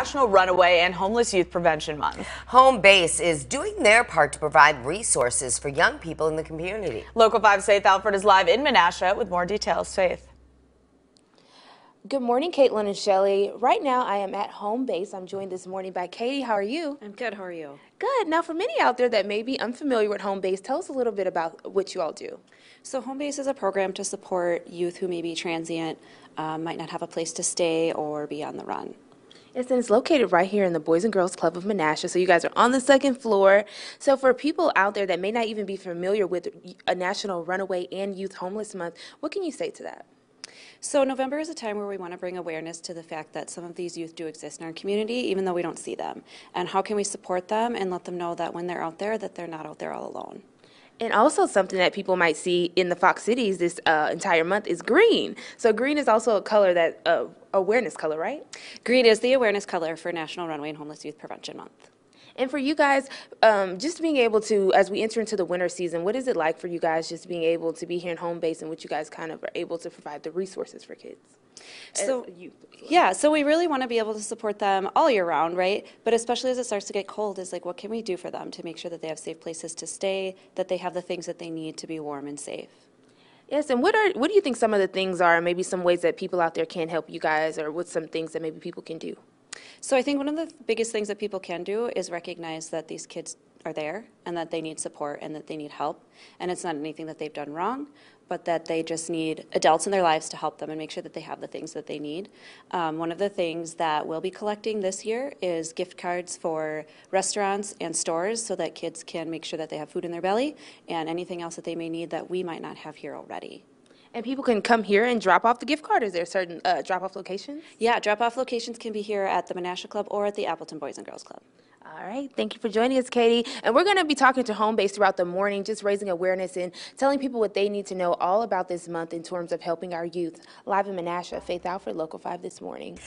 National Runaway and Homeless Youth Prevention Month. Home Base is doing their part to provide resources for young people in the community. Local 5 Faith Alford is live in Menasha with more details. Faith. Good morning, Caitlin and Shelly. Right now, I am at home base. I'm joined this morning by Katie. How are you? I'm good. How are you? Good. Now, for many out there that may be unfamiliar with home base, tell us a little bit about what you all do. So, home base is a program to support youth who may be transient, um, might not have a place to stay, or be on the run. Yes, and it's located right here in the Boys and Girls Club of Menasha. So you guys are on the second floor. So for people out there that may not even be familiar with a National Runaway and Youth Homeless Month, what can you say to that? So November is a time where we want to bring awareness to the fact that some of these youth do exist in our community, even though we don't see them. And how can we support them and let them know that when they're out there, that they're not out there all alone. And also something that people might see in the Fox cities this uh, entire month is green. So green is also a color that uh, awareness color, right? Green is the awareness color for National Runway and Homeless Youth Prevention Month. And for you guys, um, just being able to, as we enter into the winter season, what is it like for you guys just being able to be here in home base and what you guys kind of are able to provide the resources for kids? Uh, so, youth, yeah, so we really want to be able to support them all year round, right? But especially as it starts to get cold, is like, what can we do for them to make sure that they have safe places to stay, that they have the things that they need to be warm and safe? Yes, and what are what do you think some of the things are? Maybe some ways that people out there can help you guys, or what some things that maybe people can do? So I think one of the biggest things that people can do is recognize that these kids are there and that they need support and that they need help. And it's not anything that they've done wrong, but that they just need adults in their lives to help them and make sure that they have the things that they need. Um, one of the things that we'll be collecting this year is gift cards for restaurants and stores so that kids can make sure that they have food in their belly and anything else that they may need that we might not have here already. And people can come here and drop off the gift card. Is there certain uh, drop-off locations? Yeah, drop-off locations can be here at the Menasha Club or at the Appleton Boys and Girls Club. All right, thank you for joining us, Katie. And we're going to be talking to home base throughout the morning, just raising awareness and telling people what they need to know all about this month in terms of helping our youth. Live in Menasha, Faith Alford, Local 5 this morning.